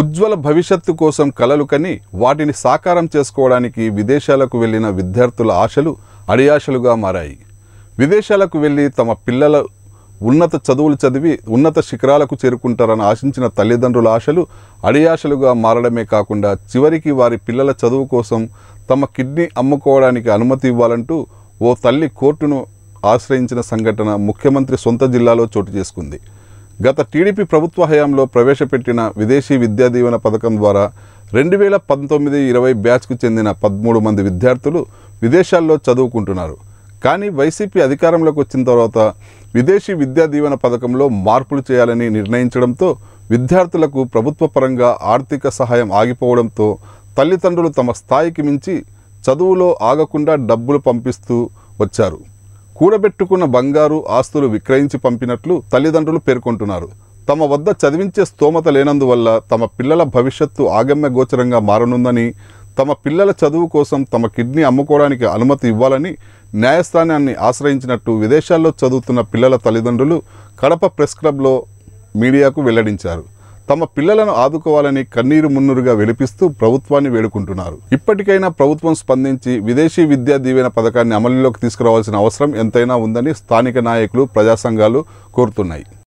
ఉజ్వల భవిష్యత్తు కోసం కలలు కని వాటిని సాకారం చేసుకోవడానికి విదేశాలకు వెళ్ళిన విద్యార్థుల ఆశలు అడియాశలుగా మారాయి విదేశాలకు వెళ్ళి తమ పిల్లల ఉన్నత చదువులు చదివి ఉన్నత శిఖరాలకు చేరుకుంటారని ఆశించిన తల్లిదండ్రుల ఆశలు అడియాశలుగా మారడమే కాకుండా చివరికి వారి పిల్లల చదువు కోసం తమ కిడ్నీ అమ్ముకోవడానికి అనుమతి ఇవ్వాలంటూ ఓ తల్లి కోర్టును ఆశ్రయించిన సంఘటన ముఖ్యమంత్రి సొంత జిల్లాలో చోటు చేసుకుంది గత టీడీపీ ప్రభుత్వ హయాంలో ప్రవేశపెట్టిన విదేశీ విద్యా దీవెన పథకం ద్వారా రెండు వేల పంతొమ్మిది ఇరవై బ్యాచ్కు చెందిన పదమూడు మంది విద్యార్థులు విదేశాల్లో చదువుకుంటున్నారు కానీ వైసీపీ అధికారంలోకి వచ్చిన తర్వాత విదేశీ విద్యా దీవెన పథకంలో మార్పులు చేయాలని నిర్ణయించడంతో విద్యార్థులకు ప్రభుత్వ పరంగా ఆర్థిక సహాయం ఆగిపోవడంతో తల్లిదండ్రులు తమ స్థాయికి మించి చదువులో ఆగకుండా డబ్బులు పంపిస్తూ వచ్చారు కూడబెట్టుకున్న బంగారు ఆస్తులు విక్రయించి పంపినట్లు తల్లిదండ్రులు పేర్కొంటున్నారు తమ వద్ద చదివించే స్తోమత లేనందువల్ల తమ పిల్లల భవిష్యత్తు ఆగమ్య గోచరంగా మారనుందని తమ పిల్లల చదువు కోసం తమ కిడ్నీ అమ్ముకోవడానికి అనుమతి ఇవ్వాలని న్యాయస్థానాన్ని ఆశ్రయించినట్టు విదేశాల్లో చదువుతున్న పిల్లల తల్లిదండ్రులు కడప ప్రెస్ క్లబ్లో మీడియాకు వెల్లడించారు తమ పిల్లలను ఆదుకోవాలని కన్నీరు మున్నురుగా విలిపిస్తూ ప్రభుత్వాన్ని వేడుకుంటున్నారు ఇప్పటికైనా ప్రభుత్వం స్పందించి విదేశీ విద్యా దీవెన పథకాన్ని అమలులోకి తీసుకురావాల్సిన అవసరం ఎంతైనా ఉందని స్థానిక నాయకులు ప్రజా సంఘాలు కోరుతున్నాయి